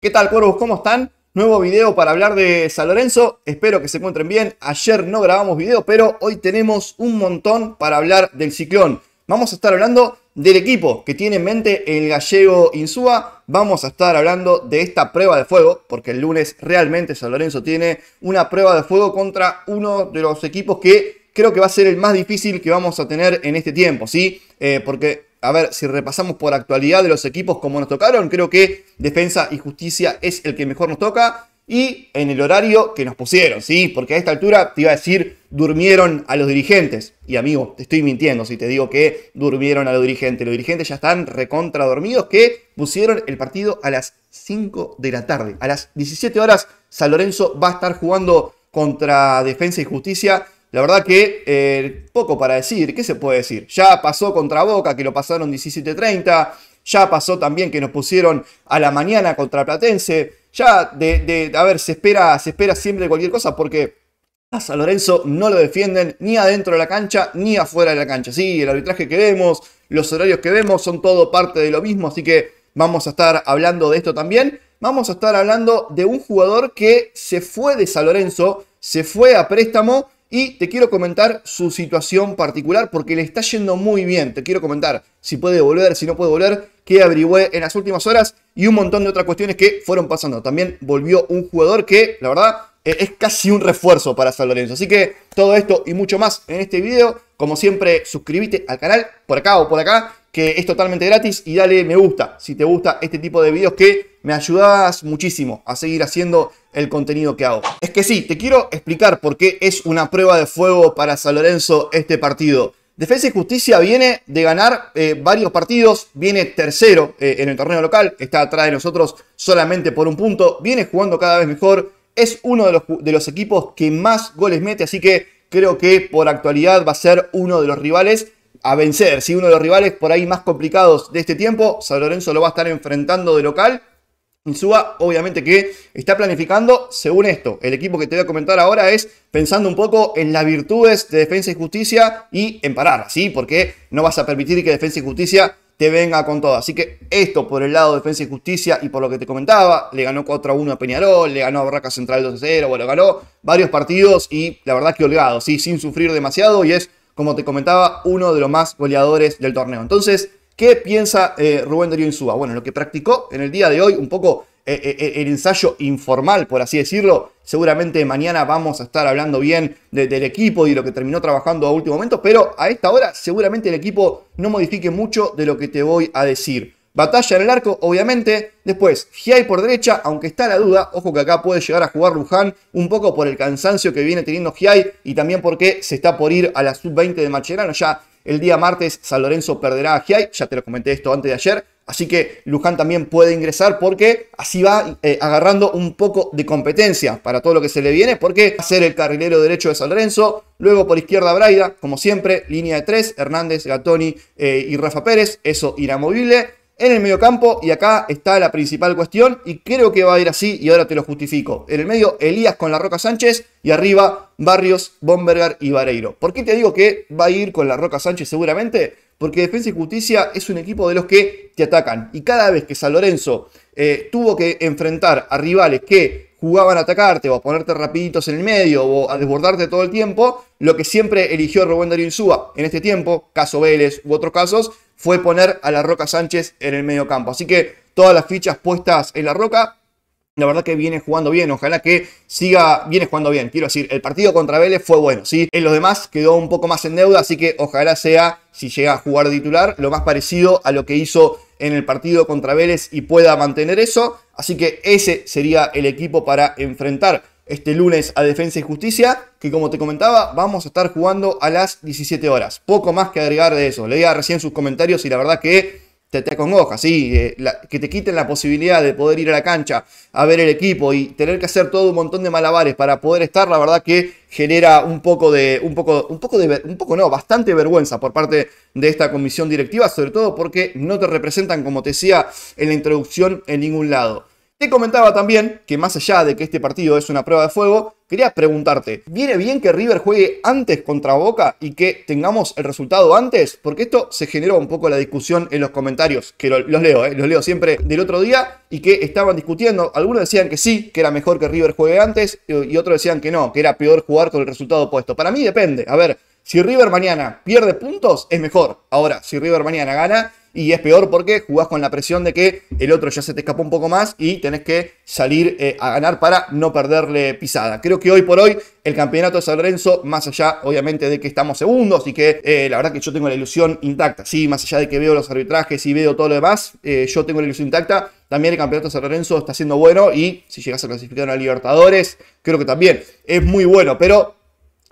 ¿Qué tal cuervos? ¿Cómo están? Nuevo video para hablar de San Lorenzo, espero que se encuentren bien. Ayer no grabamos video, pero hoy tenemos un montón para hablar del ciclón. Vamos a estar hablando del equipo que tiene en mente el gallego Insúa. Vamos a estar hablando de esta prueba de fuego, porque el lunes realmente San Lorenzo tiene una prueba de fuego contra uno de los equipos que creo que va a ser el más difícil que vamos a tener en este tiempo, ¿sí? Eh, porque a ver, si repasamos por actualidad de los equipos como nos tocaron, creo que Defensa y Justicia es el que mejor nos toca. Y en el horario que nos pusieron, ¿sí? Porque a esta altura te iba a decir, durmieron a los dirigentes. Y amigo, te estoy mintiendo si te digo que durmieron a los dirigentes. Los dirigentes ya están recontra dormidos que pusieron el partido a las 5 de la tarde. A las 17 horas, San Lorenzo va a estar jugando contra Defensa y Justicia la verdad que eh, poco para decir, ¿qué se puede decir? Ya pasó contra Boca, que lo pasaron 17.30, ya pasó también que nos pusieron a la mañana contra Platense, ya de, a ver, se espera, se espera siempre cualquier cosa porque a San Lorenzo no lo defienden ni adentro de la cancha ni afuera de la cancha. Sí, el arbitraje que vemos, los horarios que vemos son todo parte de lo mismo, así que vamos a estar hablando de esto también. Vamos a estar hablando de un jugador que se fue de San Lorenzo, se fue a préstamo y te quiero comentar su situación particular porque le está yendo muy bien. Te quiero comentar si puede volver, si no puede volver, qué averigüé en las últimas horas y un montón de otras cuestiones que fueron pasando. También volvió un jugador que, la verdad, eh, es casi un refuerzo para San Lorenzo. Así que todo esto y mucho más en este video. Como siempre, suscríbete al canal por acá o por acá que es totalmente gratis y dale me gusta si te gusta este tipo de videos que me ayudas muchísimo a seguir haciendo el contenido que hago. Es que sí, te quiero explicar por qué es una prueba de fuego para San Lorenzo este partido. Defensa y Justicia viene de ganar eh, varios partidos, viene tercero eh, en el torneo local, está atrás de nosotros solamente por un punto, viene jugando cada vez mejor, es uno de los, de los equipos que más goles mete, así que creo que por actualidad va a ser uno de los rivales a vencer. Si uno de los rivales por ahí más complicados de este tiempo, San Lorenzo lo va a estar enfrentando de local. suba obviamente que está planificando según esto. El equipo que te voy a comentar ahora es pensando un poco en las virtudes de Defensa y Justicia y en parar, ¿sí? Porque no vas a permitir que Defensa y Justicia te venga con todo. Así que esto por el lado de Defensa y Justicia y por lo que te comentaba, le ganó 4 a 1 a Peñarol, le ganó a Barraca Central 2 a 0, bueno, ganó varios partidos y la verdad que holgado, ¿sí? Sin sufrir demasiado y es como te comentaba, uno de los más goleadores del torneo. Entonces, ¿qué piensa eh, Rubén Darío Insúa? Bueno, lo que practicó en el día de hoy, un poco eh, eh, el ensayo informal, por así decirlo. Seguramente mañana vamos a estar hablando bien del equipo y lo que terminó trabajando a último momento, pero a esta hora seguramente el equipo no modifique mucho de lo que te voy a decir. Batalla en el arco, obviamente. Después, Giai por derecha, aunque está la duda. Ojo que acá puede llegar a jugar Luján un poco por el cansancio que viene teniendo Giai y también porque se está por ir a la sub-20 de Macherano. Ya el día martes San Lorenzo perderá a Giai. Ya te lo comenté esto antes de ayer. Así que Luján también puede ingresar porque así va eh, agarrando un poco de competencia para todo lo que se le viene, porque va a ser el carrilero derecho de San Lorenzo, luego por izquierda Braida, como siempre, línea de tres, Hernández, Gatoni eh, y Rafa Pérez, eso irá movible en el campo, y acá está la principal cuestión, y creo que va a ir así, y ahora te lo justifico. En el medio, Elías con la Roca Sánchez, y arriba, Barrios, Bomberger y Vareiro. ¿Por qué te digo que va a ir con la Roca Sánchez seguramente? Porque Defensa y Justicia es un equipo de los que te atacan, y cada vez que San Lorenzo eh, tuvo que enfrentar a rivales que jugaban a atacarte o a ponerte rapiditos en el medio o a desbordarte todo el tiempo, lo que siempre eligió Rubén Darío Insúa en este tiempo, caso Vélez u otros casos, fue poner a la Roca Sánchez en el medio campo. Así que todas las fichas puestas en la Roca. La verdad que viene jugando bien, ojalá que siga, viene jugando bien. Quiero decir, el partido contra Vélez fue bueno, ¿sí? En los demás quedó un poco más en deuda, así que ojalá sea, si llega a jugar titular, lo más parecido a lo que hizo en el partido contra Vélez y pueda mantener eso. Así que ese sería el equipo para enfrentar este lunes a Defensa y Justicia, que como te comentaba, vamos a estar jugando a las 17 horas. Poco más que agregar de eso. Leía recién sus comentarios y la verdad que te, acongoja, sí, eh, que te quiten la posibilidad de poder ir a la cancha a ver el equipo y tener que hacer todo un montón de malabares para poder estar, la verdad que genera un poco de, un poco, un poco de, un poco no, bastante vergüenza por parte de esta comisión directiva, sobre todo porque no te representan, como te decía en la introducción, en ningún lado. Te comentaba también que más allá de que este partido es una prueba de fuego, quería preguntarte, ¿viene bien que River juegue antes contra Boca y que tengamos el resultado antes? Porque esto se generó un poco la discusión en los comentarios, que los leo, eh, los leo siempre del otro día, y que estaban discutiendo, algunos decían que sí, que era mejor que River juegue antes, y otros decían que no, que era peor jugar con el resultado opuesto. Para mí depende, a ver, si River mañana pierde puntos, es mejor. Ahora, si River mañana gana, y es peor porque jugás con la presión de que el otro ya se te escapó un poco más y tenés que salir eh, a ganar para no perderle pisada. Creo que hoy por hoy el campeonato de San Lorenzo, más allá obviamente de que estamos segundos y que eh, la verdad que yo tengo la ilusión intacta, sí, más allá de que veo los arbitrajes y veo todo lo demás, eh, yo tengo la ilusión intacta. También el campeonato de San Lorenzo está siendo bueno y si llegas a clasificar a Libertadores, creo que también es muy bueno, pero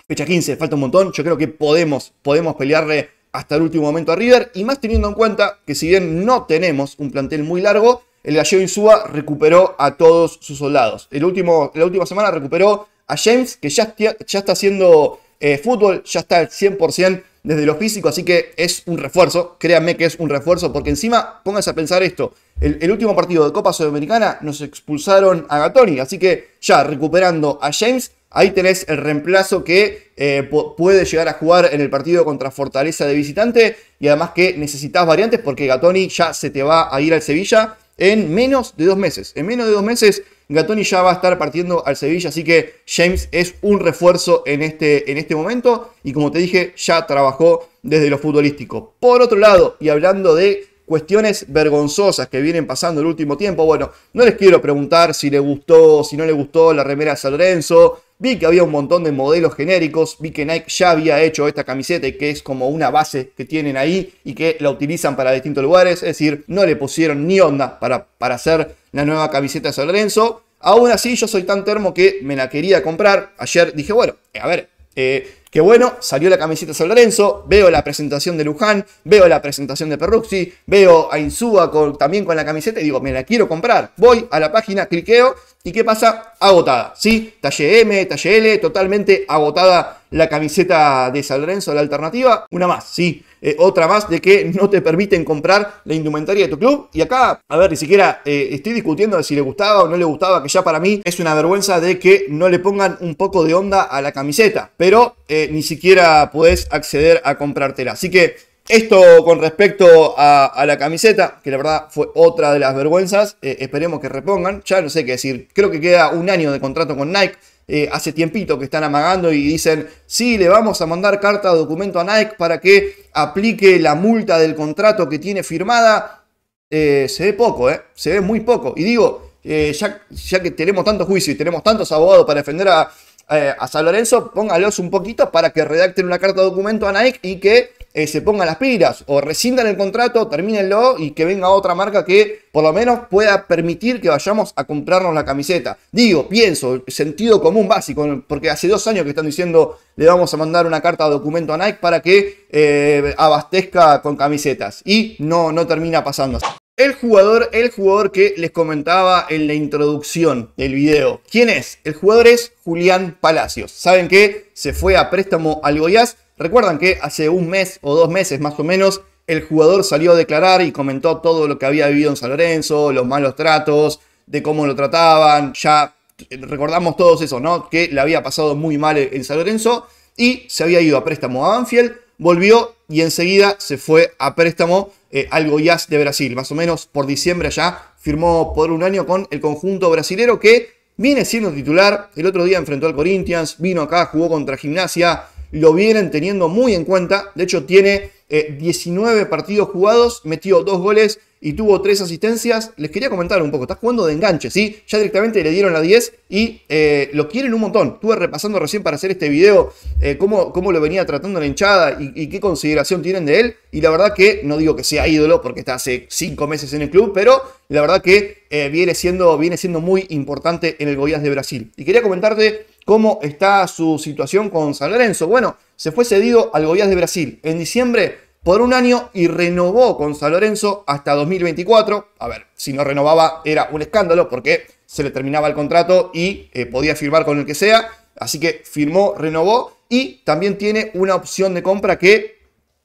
fecha 15, falta un montón. Yo creo que podemos, podemos pelearle hasta el último momento a River, y más teniendo en cuenta que si bien no tenemos un plantel muy largo, el gallego Insúa recuperó a todos sus soldados. El último, la última semana recuperó a James, que ya, ya está haciendo eh, fútbol, ya está al 100% desde lo físico, así que es un refuerzo, créanme que es un refuerzo, porque encima, pónganse a pensar esto, el, el último partido de Copa Sudamericana nos expulsaron a Gatoni, así que ya recuperando a James, Ahí tenés el reemplazo que eh, puede llegar a jugar en el partido contra Fortaleza de visitante. Y además que necesitas variantes porque Gatoni ya se te va a ir al Sevilla en menos de dos meses. En menos de dos meses Gatoni ya va a estar partiendo al Sevilla. Así que James es un refuerzo en este, en este momento. Y como te dije, ya trabajó desde lo futbolístico. Por otro lado, y hablando de cuestiones vergonzosas que vienen pasando el último tiempo. Bueno, no les quiero preguntar si le gustó, si no le gustó la remera de San Lorenzo, Vi que había un montón de modelos genéricos, vi que Nike ya había hecho esta camiseta que es como una base que tienen ahí y que la utilizan para distintos lugares, es decir, no le pusieron ni onda para, para hacer la nueva camiseta de San Lorenzo. Aún así, yo soy tan termo que me la quería comprar. Ayer dije, bueno, eh, a ver, eh, qué bueno, salió la camiseta San Lorenzo, veo la presentación de Luján, veo la presentación de Perruxi, veo a Insúa también con la camiseta y digo, me la quiero comprar. Voy a la página, cliqueo ¿Y qué pasa? Agotada, ¿sí? Talle M, talle L, totalmente agotada la camiseta de San Lorenzo, la alternativa. Una más, ¿sí? Eh, otra más de que no te permiten comprar la indumentaria de tu club. Y acá, a ver, ni siquiera eh, estoy discutiendo de si le gustaba o no le gustaba, que ya para mí es una vergüenza de que no le pongan un poco de onda a la camiseta. Pero eh, ni siquiera puedes acceder a comprártela. Así que esto con respecto a, la camiseta, que la verdad fue otra de las vergüenzas, eh, esperemos que repongan, ya no sé qué decir, creo que queda un año de contrato con Nike, eh, hace tiempito que están amagando y dicen, sí, le vamos a mandar carta o documento a Nike para que aplique la multa del contrato que tiene firmada, eh, se ve poco, se ve muy poco, y digo, ya, ya que tenemos tanto juicio y tenemos tantos abogados para defender a, a San Lorenzo, póngalos un poquito para que redacten una carta o documento a Nike y que eh, se pongan las pilas o rescindan el contrato, termínenlo y que venga otra marca que por lo menos pueda permitir que vayamos a comprarnos la camiseta. Digo, pienso, sentido común básico, porque hace dos años que están diciendo le vamos a mandar una carta de documento a Nike para que eh, abastezca con camisetas y no, no termina pasando. El jugador, el jugador que les comentaba en la introducción del video. ¿Quién es? El jugador es Julián Palacios. Saben que se fue a préstamo al Goiás Recuerdan que hace un mes o dos meses más o menos, el jugador salió a declarar y comentó todo lo que había vivido en San Lorenzo, los malos tratos, de cómo lo trataban, ya recordamos todos eso, ¿no? Que le había pasado muy mal en San Lorenzo y se había ido a préstamo a Anfield, volvió y enseguida se fue a préstamo eh, al Goiás de Brasil. Más o menos por diciembre ya firmó por un año con el conjunto brasilero que viene siendo titular. El otro día enfrentó al Corinthians, vino acá, jugó contra Gimnasia, lo vienen teniendo muy en cuenta. De hecho, tiene 19 eh, partidos jugados, metió dos goles y tuvo tres asistencias. Les quería comentar un poco, ¿Estás jugando de enganche, ¿sí? Ya directamente le dieron la 10 y eh, lo quieren un montón. Estuve repasando recién para hacer este video eh, cómo, lo venía tratando la hinchada y, qué consideración tienen de él. Y la verdad que, no digo que sea ídolo porque está hace 5 meses en el club, pero la verdad que viene, siendo, viene siendo muy importante en el Goiás de Brasil. Y quería comentarte cómo está su situación con San Lorenzo. Bueno, se fue cedido al Goiás de Brasil en diciembre por un año y renovó con San Lorenzo hasta 2024. A ver, si no renovaba era un escándalo porque se le terminaba el contrato y eh, podía firmar con el que sea. Así que firmó, renovó y también tiene una opción de compra que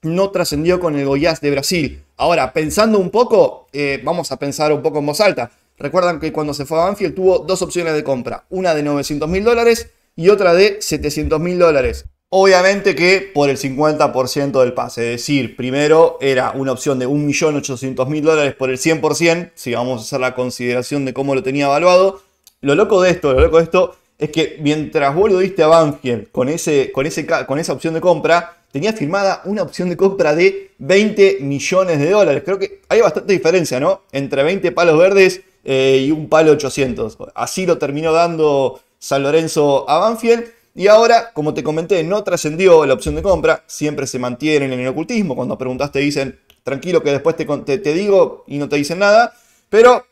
no trascendió con el Goiás de Brasil. Ahora, pensando un poco, eh, vamos a pensar un poco en voz alta. Recuerdan que cuando se fue a Banfield tuvo dos opciones de compra, una de 900 mil dólares y otra de 700 mil dólares. Obviamente que por el 50% del pase, es decir, primero era una opción de 1.800.000 dólares por el 100%, si vamos a hacer la consideración de cómo lo tenía evaluado. Lo loco de esto, lo loco de esto es que mientras vos lo diste a Banfield con, ese, con, ese, con esa opción de compra, tenía firmada una opción de compra de 20 millones de dólares. Creo que hay bastante diferencia, ¿no? Entre 20 palos verdes eh, y un palo 800. Así lo terminó dando San Lorenzo a Banfield. Y ahora, como te comenté, no trascendió la opción de compra, siempre se mantienen en el ocultismo. Cuando te dicen, tranquilo que después te, digo y no te dicen nada, pero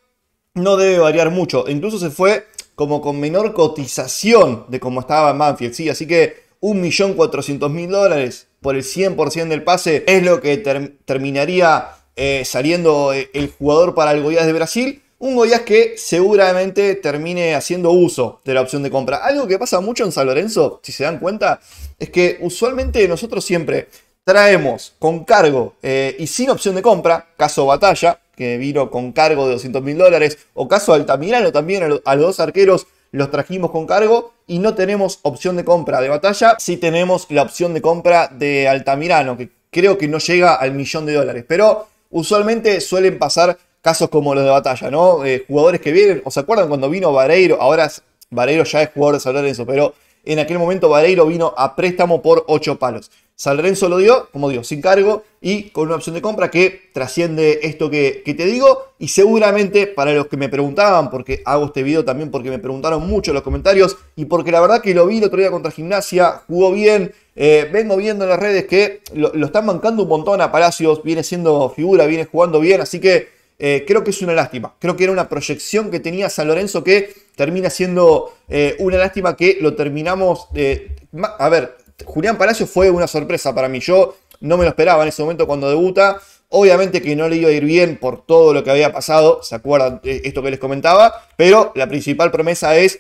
no debe variar mucho. E incluso se fue como con menor cotización de como estaba Banfield, ¿sí? Así que 1.400.000 dólares por el 100% del pase es lo que terminaría eh, saliendo eh, el jugador para el Goiás de Brasil. Un Goyas que seguramente termine haciendo uso de la opción de compra. Algo que pasa mucho en San Lorenzo, si se dan cuenta, es que usualmente nosotros siempre traemos con cargo eh, y sin opción de compra, caso Batalla, que vino con cargo de 200 mil dólares, o caso Altamirano también, a los, dos arqueros los trajimos con cargo y no tenemos opción de compra de Batalla, si tenemos la opción de compra de Altamirano, que creo que no llega al millón de dólares, pero usualmente suelen pasar casos como los de batalla, ¿no? Eh, jugadores que vienen, ¿os acuerdan cuando vino Vareiro? Ahora Vareiro ya es jugador de San Lorenzo, pero en aquel momento Vareiro vino a préstamo por 8 palos. San Lorenzo lo dio, como digo, sin cargo y con una opción de compra que trasciende esto que, te digo. Y seguramente para los que me preguntaban, porque hago este video también porque me preguntaron mucho en los comentarios y porque la verdad que lo vi el otro día contra Gimnasia, jugó bien. Eh, vengo viendo en las redes que lo, están mancando un montón a Palacios, viene siendo figura, viene jugando bien, así que eh, creo que es una lástima. Creo que era una proyección que tenía San Lorenzo que termina siendo eh, una lástima que lo terminamos... Eh, a ver, Julián Palacio fue una sorpresa para mí. Yo no me lo esperaba en ese momento cuando debuta. Obviamente que no le iba a ir bien por todo lo que había pasado, ¿se acuerdan esto que les comentaba? Pero la principal promesa es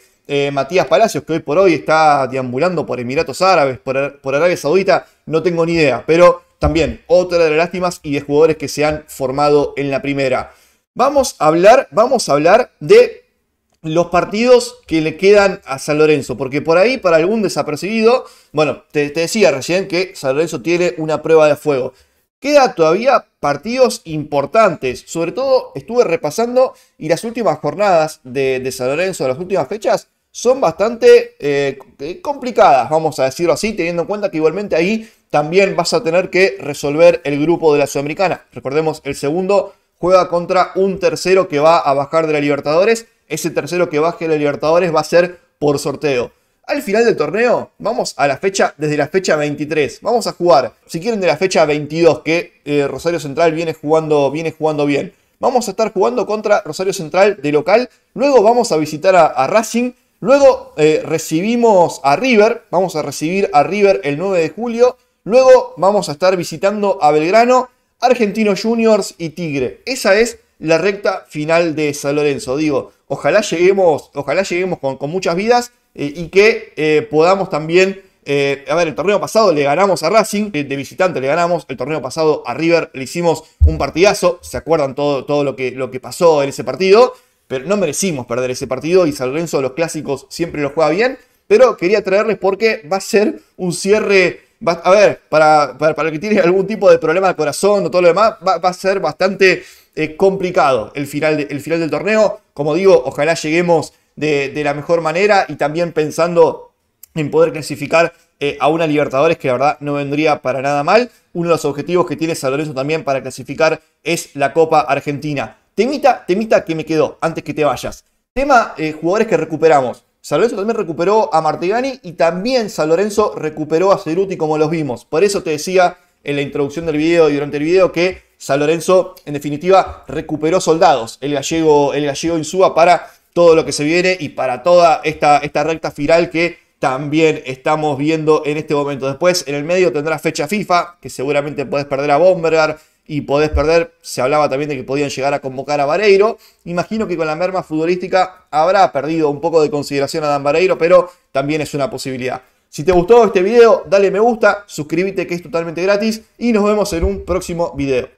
Matías Palacios, que hoy por hoy está deambulando por Emiratos Árabes, por, por Arabia Saudita, no tengo ni idea, pero también otra de las lástimas y de jugadores que se han formado en la primera. Vamos a hablar, vamos a hablar de los partidos que le quedan a San Lorenzo, porque por ahí para algún desapercibido, bueno, te, decía recién que San Lorenzo tiene una prueba de fuego. Queda todavía partidos importantes, sobre todo estuve repasando y las últimas jornadas de, de San Lorenzo, las últimas fechas, son bastante eh, eh, complicadas, vamos a decirlo así, teniendo en cuenta que igualmente ahí también vas a tener que resolver el grupo de la Sudamericana. Recordemos, el segundo juega contra un tercero que va a bajar de la Libertadores. Ese tercero que baje de la Libertadores va a ser por sorteo. Al final del torneo, vamos a la fecha, desde la fecha 23, vamos a jugar, si quieren, de la fecha 22, que eh, Rosario Central viene jugando, viene jugando bien. Vamos a estar jugando contra Rosario Central de local, luego vamos a visitar a Racing Luego eh, recibimos a River, vamos a recibir a River el 9 de julio. Luego vamos a estar visitando a Belgrano, Argentino Juniors y Tigre. Esa es la recta final de San Lorenzo. Digo, ojalá lleguemos, ojalá lleguemos con, muchas vidas eh, y que eh, podamos también. a ver, el torneo pasado le ganamos a Racing, de, visitante le ganamos, el torneo pasado a River le hicimos un partidazo, se acuerdan todo, todo lo, que, lo que pasó en ese partido, pero no merecimos perder ese partido y San Lorenzo los clásicos siempre lo juega bien, pero quería traerles porque va a ser un cierre, a ver, para, para, el que tiene algún tipo de problema de corazón o todo lo demás, va, a ser bastante eh, complicado el final, el final del torneo, como digo, ojalá lleguemos de, la mejor manera y también pensando en poder clasificar eh, a una Libertadores que la verdad no vendría para nada mal. Uno de los objetivos que tiene San Lorenzo también para clasificar es la Copa Argentina. Temita, temita que me quedo antes que te vayas. Tema eh, jugadores que recuperamos. San Lorenzo también recuperó a Martigani y también San Lorenzo recuperó a Ceruti como los vimos. Por eso te decía en la introducción del video y durante el video que San Lorenzo en definitiva recuperó soldados. El gallego, el gallego Insúa para todo lo que se viene y para toda esta, esta recta final que también estamos viendo en este momento. Después, en el medio tendrás fecha FIFA, que seguramente puedes perder a Bombergar, y podés perder. Se hablaba también de que podían llegar a convocar a Vareiro. Imagino que con la merma futbolística habrá perdido un poco de consideración a Dan Vareiro, pero también es una posibilidad. Si te gustó este video, dale me gusta, suscríbete que es totalmente gratis y nos vemos en un próximo video.